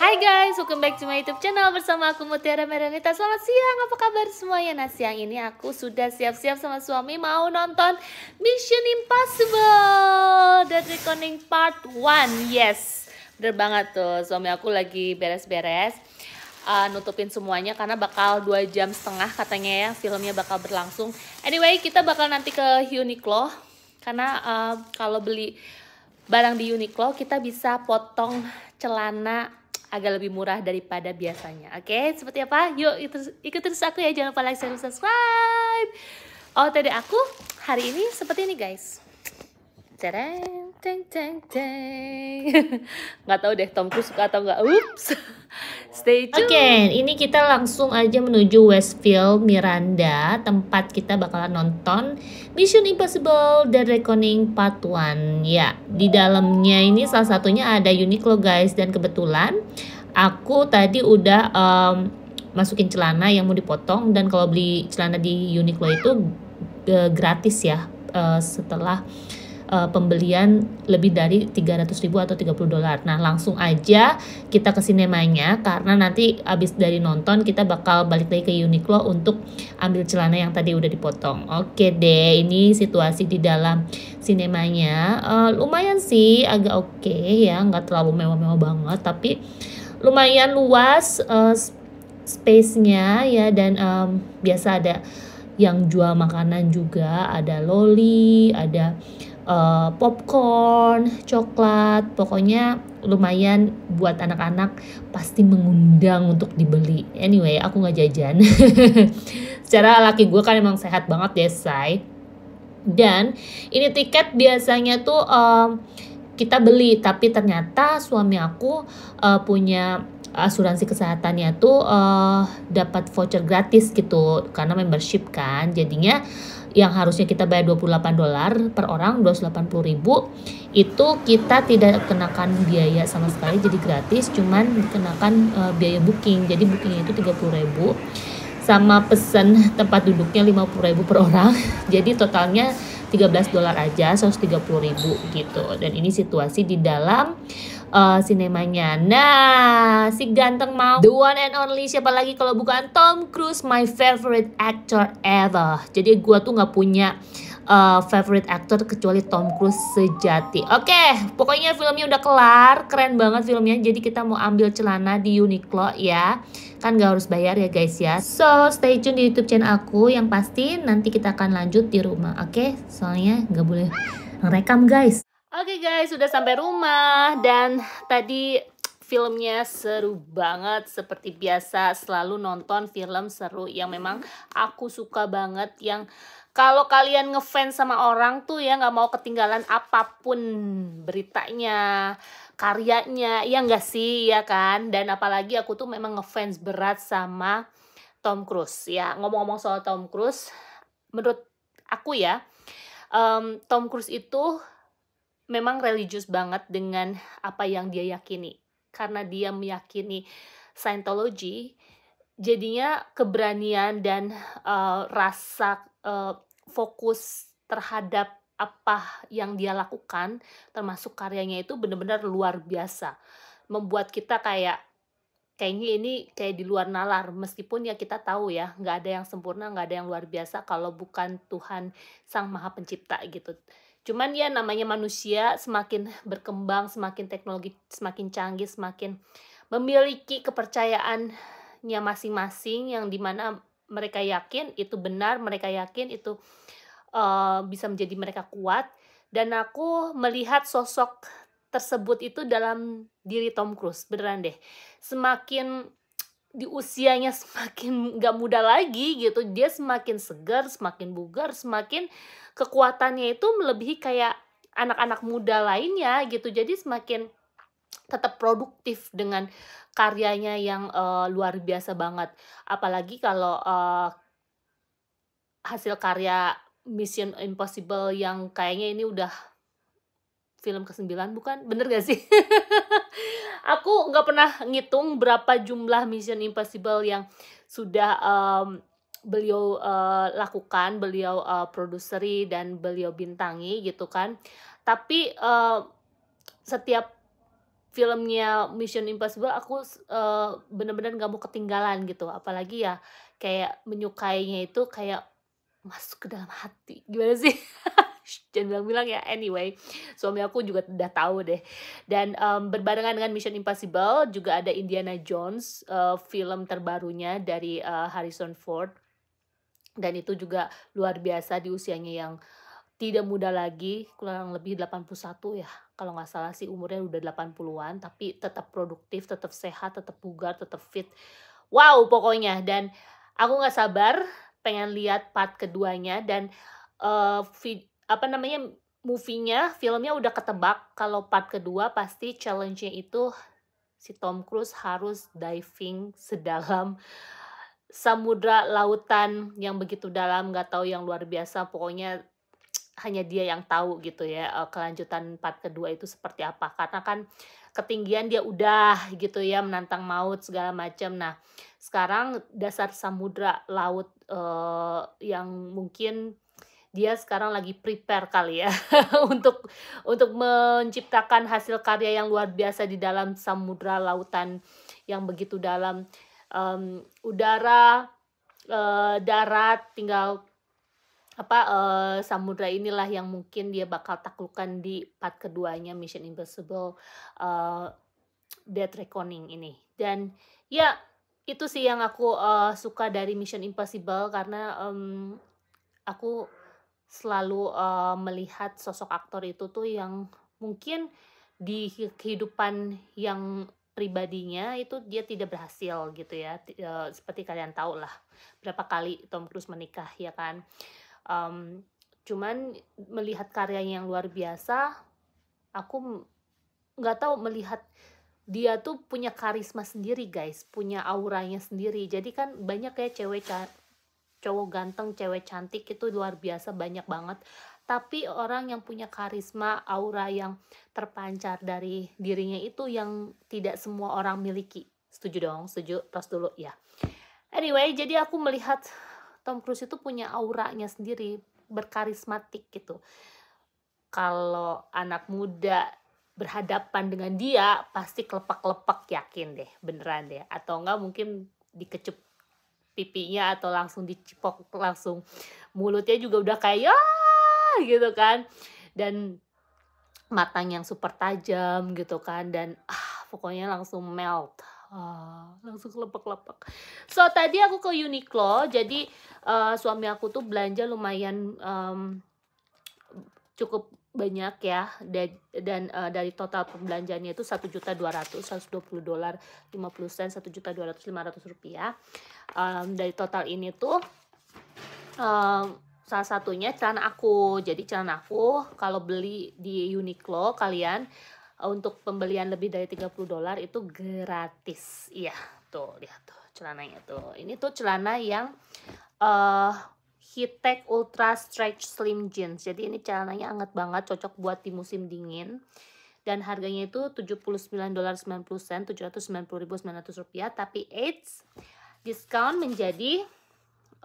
Hai guys, welcome back to my YouTube channel bersama aku Mutiara Meranita Selamat siang, apa kabar semuanya? Nah, siang ini aku sudah siap-siap sama suami mau nonton Mission Impossible The Reckoning Part 1. Yes, bener banget tuh. Suami aku lagi beres-beres uh, nutupin semuanya karena bakal 2 jam setengah katanya ya filmnya bakal berlangsung. Anyway, kita bakal nanti ke Uniqlo karena uh, kalau beli barang di Uniqlo kita bisa potong celana agak lebih murah daripada biasanya. Oke, okay? seperti apa? Yuk ikut terus aku ya, jangan lupa like, share, subscribe. Oh, tadi aku hari ini seperti ini guys tereng teng teng teng nggak tahu deh Tom Cruise suka atau nggak Oops. stay tune oke okay, ini kita langsung aja menuju Westfield Miranda tempat kita bakalan nonton Mission Impossible The Reckoning Part 1 ya di dalamnya ini salah satunya ada Uniqlo guys dan kebetulan aku tadi udah um, masukin celana yang mau dipotong dan kalau beli celana di Uniqlo itu uh, gratis ya uh, setelah uh, pembelian lebih dari 300 ribu atau 30 dolar. Nah langsung aja kita ke sinemanya karena nanti abis dari nonton kita bakal balik lagi ke Uniqlo untuk ambil celana yang tadi udah dipotong. Oke deh ini situasi di dalam sinemanya uh, lumayan sih agak oke okay ya nggak terlalu mewah-mewah banget tapi lumayan luas uh, space-nya ya dan um, biasa ada yang jual makanan juga ada loli ada uh, popcorn, coklat, pokoknya lumayan buat anak-anak pasti mengundang untuk dibeli. Anyway, aku nggak jajan. Secara laki gue kan emang sehat banget ya, say. Dan ini tiket biasanya tuh uh, kita beli, tapi ternyata suami aku uh, punya asuransi kesehatannya tuh uh, dapat voucher gratis gitu karena membership kan. Jadinya yang harusnya kita bayar 28 dolar per orang 280 ribu itu kita tidak kenakan biaya sama sekali jadi gratis cuman dikenakan uh, biaya booking jadi bookingnya itu 30 ribu sama pesan tempat duduknya 50 ribu per orang jadi totalnya 13 dolar aja 130 ribu gitu dan ini situasi di dalam uh, sinemanya. Nah, si ganteng mau the one and only siapa lagi kalau bukan Tom Cruise, my favorite actor ever. Jadi gue tuh nggak punya uh, favorite actor kecuali Tom Cruise sejati. Oke, okay, pokoknya filmnya udah kelar, keren banget filmnya. Jadi kita mau ambil celana di Uniqlo ya. Kan gak harus bayar ya guys ya. So, stay tune di YouTube channel aku yang pasti nanti kita akan lanjut di rumah. Oke, okay? soalnya gak boleh rekam guys. Oke okay guys, sudah sampai rumah dan tadi filmnya seru banget seperti biasa selalu nonton film seru yang memang aku suka banget yang kalau kalian ngefans sama orang tuh ya nggak mau ketinggalan apapun beritanya karyanya ya nggak sih ya kan dan apalagi aku tuh memang ngefans berat sama Tom Cruise ya ngomong-ngomong soal Tom Cruise menurut aku ya um, Tom Cruise itu memang religius banget dengan apa yang dia yakini. Karena dia meyakini Scientology, jadinya keberanian dan uh, rasa uh, fokus terhadap apa yang dia lakukan, termasuk karyanya itu benar-benar luar biasa. Membuat kita kayak kayaknya ini kayak di luar nalar meskipun ya kita tahu ya nggak ada yang sempurna nggak ada yang luar biasa kalau bukan Tuhan sang maha pencipta gitu Cuman ya namanya manusia semakin berkembang, semakin teknologi semakin canggih, semakin memiliki kepercayaannya masing-masing yang dimana mereka yakin itu benar, mereka yakin itu uh, bisa menjadi mereka kuat. Dan aku melihat sosok tersebut itu dalam diri Tom Cruise, beneran deh. Semakin di usianya semakin gak muda lagi gitu dia semakin segar semakin bugar semakin kekuatannya itu melebihi kayak anak-anak muda lainnya gitu jadi semakin tetap produktif dengan karyanya yang uh, luar biasa banget apalagi kalau uh, hasil karya Mission Impossible yang kayaknya ini udah film ke-9 bukan bener gak sih aku nggak pernah ngitung berapa jumlah Mission Impossible yang sudah um, beliau uh, lakukan, beliau uh, produseri dan beliau bintangi gitu kan. Tapi uh, setiap filmnya Mission Impossible aku uh, benar bener gak mau ketinggalan gitu. Apalagi ya kayak menyukainya itu kayak masuk ke dalam hati. Gimana sih? jangan bilang-bilang ya anyway suami aku juga udah tahu deh dan um, berbarengan dengan Mission Impossible juga ada Indiana Jones uh, film terbarunya dari uh, Harrison Ford dan itu juga luar biasa di usianya yang tidak muda lagi, kurang lebih 81 ya. Kalau nggak salah sih umurnya udah 80-an, tapi tetap produktif, tetap sehat, tetap bugar, tetap fit. Wow, pokoknya. Dan aku nggak sabar pengen lihat part keduanya dan uh, apa namanya movie-nya, filmnya udah ketebak kalau part kedua pasti challenge-nya itu si Tom Cruise harus diving sedalam samudra lautan yang begitu dalam nggak tahu yang luar biasa pokoknya hanya dia yang tahu gitu ya eh, kelanjutan part kedua itu seperti apa karena kan ketinggian dia udah gitu ya menantang maut segala macam nah sekarang dasar samudra laut uh, yang mungkin dia sekarang lagi prepare kali ya untuk untuk menciptakan hasil karya yang luar biasa di dalam samudra lautan yang begitu dalam um, udara uh, darat tinggal apa uh, samudra inilah yang mungkin dia bakal taklukan di part keduanya Mission Impossible uh, eh, Dead Reckoning ini dan ya itu sih yang aku uh, suka dari Mission Impossible karena um, aku selalu uh, melihat sosok aktor itu tuh yang mungkin di kehidupan yang pribadinya itu dia tidak berhasil gitu ya T uh, seperti kalian tahu lah berapa kali Tom Cruise menikah ya kan um, cuman melihat karyanya yang luar biasa aku nggak tahu melihat dia tuh punya karisma sendiri guys punya auranya sendiri jadi kan banyak ya cewek cowok ganteng, cewek cantik itu luar biasa banyak banget. Tapi orang yang punya karisma, aura yang terpancar dari dirinya itu yang tidak semua orang miliki. Setuju dong? Setuju? terus dulu ya. Anyway, jadi aku melihat Tom Cruise itu punya auranya sendiri, berkarismatik gitu. Kalau anak muda berhadapan dengan dia pasti kelepak lepak yakin deh beneran deh atau enggak mungkin dikecup pipinya atau langsung dicipok langsung mulutnya juga udah kayak gitu kan dan matang yang super tajam gitu kan dan ah pokoknya langsung melt Ah, langsung lepek-lepek So tadi aku ke Uniqlo, jadi uh, suami aku tuh belanja lumayan um, cukup banyak ya dan, dan uh, dari total pembelanjaannya itu satu juta dua ratus satu dua puluh dolar lima puluh sen satu juta dua ratus lima ratus rupiah um, dari total ini tuh um, salah satunya celana aku jadi celana aku kalau beli di Uniqlo kalian eh, untuk pembelian lebih dari tiga puluh dolar itu gratis iya tuh lihat tuh celananya tuh ini tuh celana yang uh, Hitech Ultra Stretch Slim Jeans. Jadi ini celananya anget banget, cocok buat di musim dingin. Dan harganya itu 79 dolar 90 sen, 790.900 rupiah. Tapi it's discount menjadi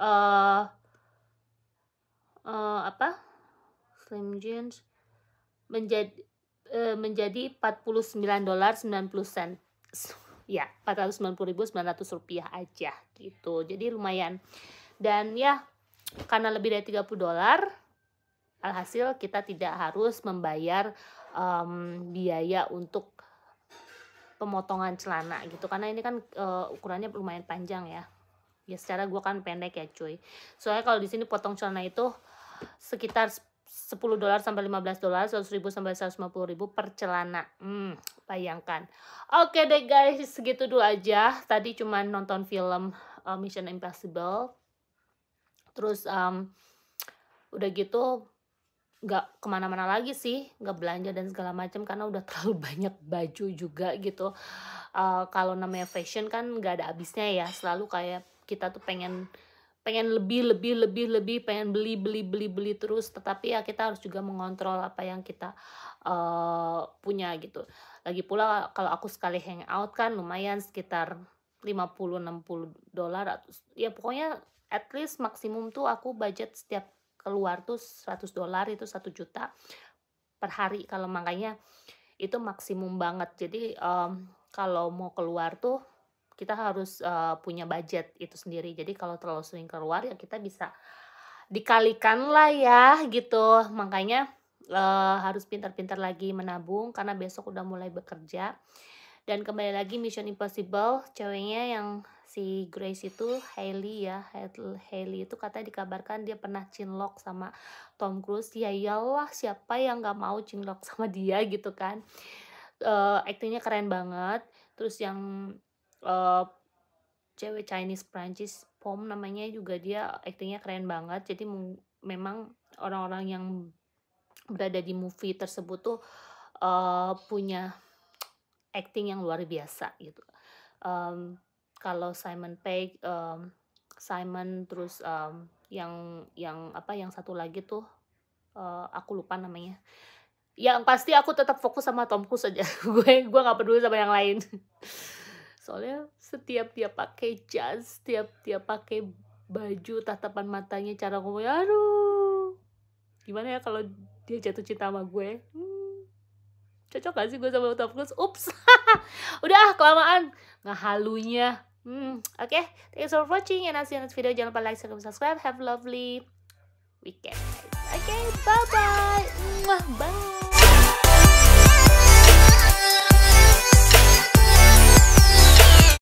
uh, uh, apa? Slim Jeans eh, menjadi uh, menjadi 49 dolar 90 sen. Ya, 490.900 rupiah aja gitu. Jadi lumayan. Dan ya, karena lebih dari 30 dolar alhasil kita tidak harus membayar um, biaya untuk pemotongan celana gitu karena ini kan uh, ukurannya lumayan panjang ya ya secara gue kan pendek ya cuy soalnya kalau di sini potong celana itu sekitar 10 dolar sampai 15 dolar 100 ribu sampai 150 ribu per celana hmm, bayangkan oke okay deh guys segitu dulu aja tadi cuman nonton film uh, Mission Impossible terus um, udah gitu nggak kemana-mana lagi sih nggak belanja dan segala macam karena udah terlalu banyak baju juga gitu uh, kalau namanya fashion kan nggak ada habisnya ya selalu kayak kita tuh pengen pengen lebih lebih lebih lebih pengen beli beli beli beli terus tetapi ya kita harus juga mengontrol apa yang kita uh, punya gitu lagi pula kalau aku sekali hangout kan lumayan sekitar 50 60 dolar ya pokoknya at least maksimum tuh aku budget setiap keluar tuh 100 dolar itu 1 juta per hari kalau makanya itu maksimum banget jadi um, kalau mau keluar tuh kita harus uh, punya budget itu sendiri jadi kalau terlalu sering keluar ya kita bisa dikalikan lah ya gitu makanya uh, harus pintar-pintar lagi menabung karena besok udah mulai bekerja dan kembali lagi Mission Impossible ceweknya yang si Grace itu Hailey ya Hailey itu kata dikabarkan dia pernah cinlok sama Tom Cruise ya iyalah siapa yang gak mau cinlok sama dia gitu kan uh, aktingnya keren banget terus yang uh, cewek Chinese Prancis Pom namanya juga dia aktingnya keren banget jadi memang orang-orang yang berada di movie tersebut tuh uh, punya acting yang luar biasa gitu. Um, kalau Simon Pegg, um, Simon terus um, yang yang apa yang satu lagi tuh uh, aku lupa namanya. Yang pasti aku tetap fokus sama Tom Cruise aja. gue gue nggak peduli sama yang lain. Soalnya setiap dia pakai jas, setiap dia pakai baju, tatapan matanya, cara ngomongnya, aduh, gimana ya kalau dia jatuh cinta sama gue? Hmm cocok gak sih gue sama Tom Cruise ups udah ah kelamaan ngehalunya hmm, oke okay. thanks for watching and I'll see you next video jangan lupa like share dan subscribe have a lovely weekend oke okay, bye bye Mwah, bye